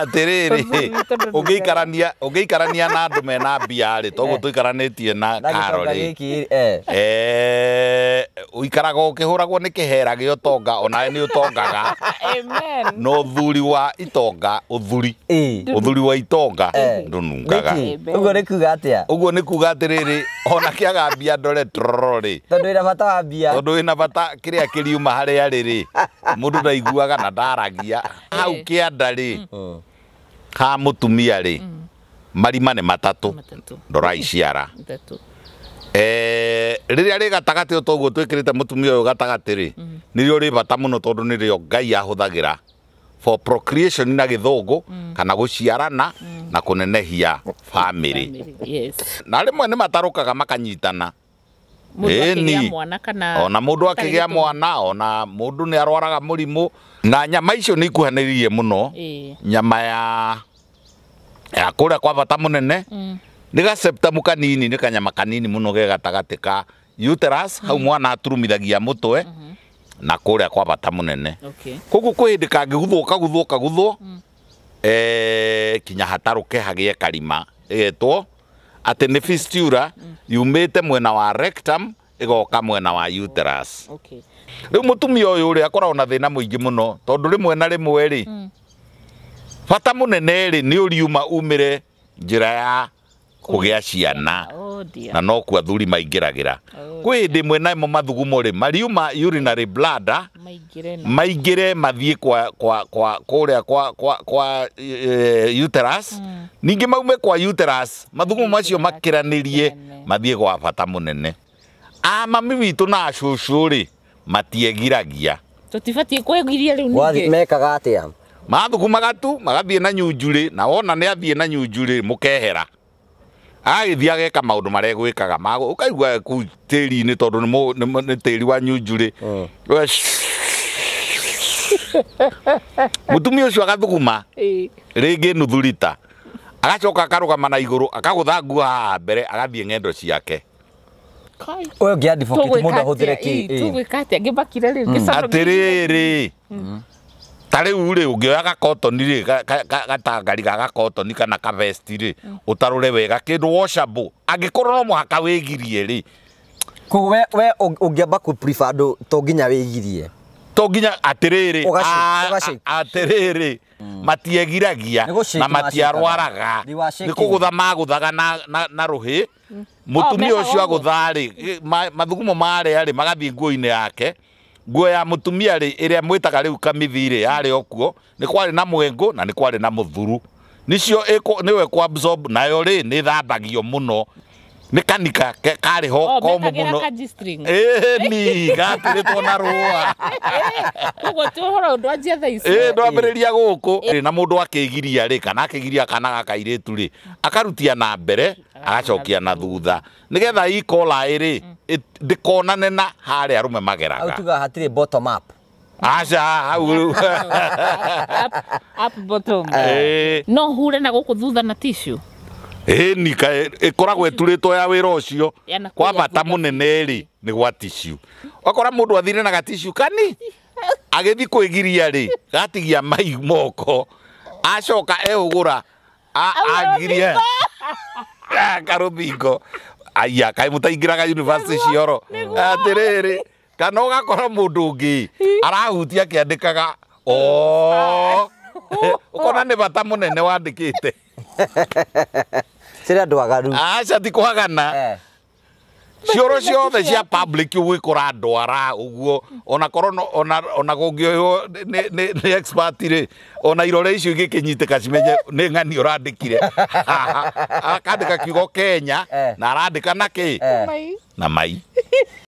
atiriri ungiikarania ungiikarania na andu mena mbia ri toguo eh. tuikaranitie na Carol eh, eh wikaraga ukihuragwo ni kihera gia utonga å ni na no thuri wa itonga uthuri uthuri wa itonga ndunungaga guo ni kuga atia uguo ni kuga atiriri ona kiaga mbia ndore tondå tondu ina bata wa mbia tondu ina bata kiria kiriuma rä må ndå ndaiguaga na ndaragia hau rä ri må mutumia ri marima nä matatå ndoraicara rä eh, rä a rä gatagatä å toguo twä kä rä te må tumia å yå gatagatä rä nä rä o rä mm-hmm. bata må no tondå nä rä o ngai ahå thagä ra na procreation na githungu mm. kana gå ciarana mm. na kunenehia family yes. na nä matarå kaga makanyitana ni ona gä a mwana ona ndå nä arwaraga rimå na nyama icio ni rie må no nyama ya ya a kwa bata munene mm nä gaceptamu kanini nä kanyama kanini må no ge gatagatä ka uterus hau mm-hmm. mwana aturumithagia må twe mm-hmm. na kå rä a kwa bata må nene koguo kwä hä ndä kangä guthwo kaguthwo kaguthwo mm. e, kinya hatarå ke hagä e karima ĩgetwo atä nä fistula mm. yumä te mwena wa rectum ĩgoka mwena wa uterus rä u må tumia å yå rä akoragwo na thä na må ingä må no tondå rä mwe na rä mwe mm. bata må nene rä nä å riuma umä re njä ra ya kugia ciana oh na no kuo athuri maingiragira oh kwi hindi imwe namo mathugumo ri mariuma urinary bladder maingire mathie kwa kwa kwa kuria kwa kwa kwa e, uterus mm. ningi maume kwa uterus mathugumo macio makiranirie mathie gwa bata munene a mami witu na cucu ri matiegiragia tutibatie kwegiria riu mathugumaga tu magathie na nyunjurä na wona nä athiä na må mukehera agagĩthiĩ ageka maũndũ marĩa gwĩkaga ma ũkaigua kuu tĩri-inĩ tondũ nĩ tĩri wa nyunjurĩ hm. mũtumia ũcio agathuguma rĩngĩ nuthu rita agacoka akarũgama na igũrũ akagũtha nguo haha mbere agathiĩ ng'endo ciake ũyũ ngĩandibokĩti ta rä u å ngä oya gakotoni gatangari ga kana kavesti rä å tarå re wega kä ndå angä korwo no må haka wä girie rä koguo we, å ngä amba andå to nginya wä girie to nginya atä rä rä atä rä rä matiegiragia na matiarwaraga nä kå gå tha magå thaga na rå hä må tumia å cio agå tha rä mathugumo marä a rä magathiä nguo-inä yake nguo ya mutumia ri iria mwitaga riu kamithi ri yari okuo ni kwari na mwengu na ni kwari na muthuru nicio niwe kwa absorb nayo ri ni thambagio muno nä kanika karä ho komå muno eh ni gatä rä two na rå ndwambä rä ria gå kå na må ndå akä giria rä kana akä giria kana gakairä tu rä akarutia na mbere agacokia na thutha nä getha ikora ä konane na harä arå me mageraga bottom up aca hau eh. no hure na gå kå thutha na koragwo ä turä two ya wira ucio kwa bata munene ri nä gwa tishu okora mundu athire na gatishu kani kwä giria rä gatigia mai moko acoka ra agiria karuthingo aya kaä må taingä university cioro atä rä rä kana å gakora må ndå å ngä arahutia akä andä kaga å kona nä bata må nene wandä kä te sä rä andå agaru cioro ciothe cia public gwä kå ra ndwara å guo ona korwo ona gå ngä oywo nä expert rä ona irore icio igä kä nyitä ka cimenye nä ng'ani å randä kire akandä ka kiugo kenya eh. na arandä ka na kä eh. na mai